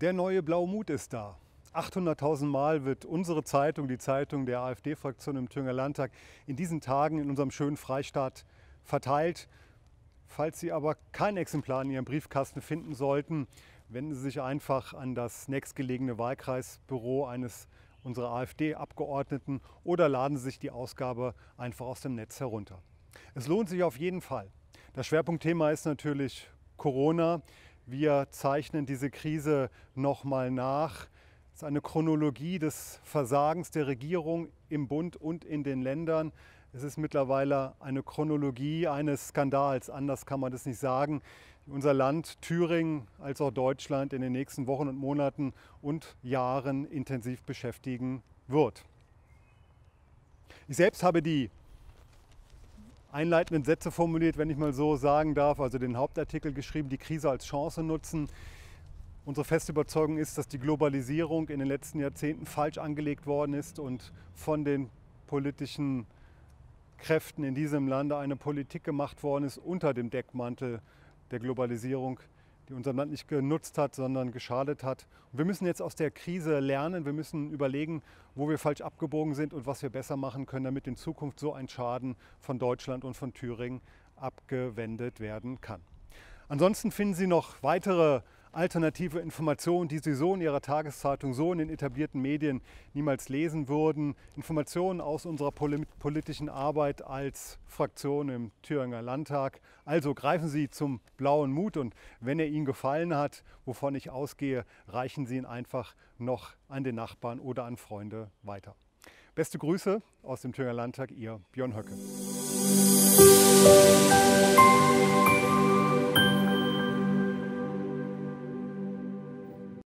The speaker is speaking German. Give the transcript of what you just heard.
Der neue Blaumut ist da. 800.000 Mal wird unsere Zeitung, die Zeitung der AfD-Fraktion im Thüringer Landtag, in diesen Tagen in unserem schönen Freistaat verteilt. Falls Sie aber kein Exemplar in Ihrem Briefkasten finden sollten, wenden Sie sich einfach an das nächstgelegene Wahlkreisbüro eines unserer AfD-Abgeordneten oder laden Sie sich die Ausgabe einfach aus dem Netz herunter. Es lohnt sich auf jeden Fall. Das Schwerpunktthema ist natürlich Corona. Wir zeichnen diese Krise nochmal nach. Es ist eine Chronologie des Versagens der Regierung im Bund und in den Ländern. Es ist mittlerweile eine Chronologie eines Skandals, anders kann man das nicht sagen. Unser Land Thüringen als auch Deutschland in den nächsten Wochen und Monaten und Jahren intensiv beschäftigen wird. Ich selbst habe die einleitenden Sätze formuliert, wenn ich mal so sagen darf, also den Hauptartikel geschrieben, die Krise als Chance nutzen. Unsere feste Überzeugung ist, dass die Globalisierung in den letzten Jahrzehnten falsch angelegt worden ist und von den politischen Kräften in diesem Lande eine Politik gemacht worden ist unter dem Deckmantel der Globalisierung, die unserem Land nicht genutzt hat, sondern geschadet hat. Und wir müssen jetzt aus der Krise lernen. Wir müssen überlegen, wo wir falsch abgebogen sind und was wir besser machen können, damit in Zukunft so ein Schaden von Deutschland und von Thüringen abgewendet werden kann. Ansonsten finden Sie noch weitere alternative Informationen, die Sie so in Ihrer Tageszeitung, so in den etablierten Medien niemals lesen würden. Informationen aus unserer politischen Arbeit als Fraktion im Thüringer Landtag. Also greifen Sie zum blauen Mut und wenn er Ihnen gefallen hat, wovon ich ausgehe, reichen Sie ihn einfach noch an den Nachbarn oder an Freunde weiter. Beste Grüße aus dem Thüringer Landtag, Ihr Björn Höcke.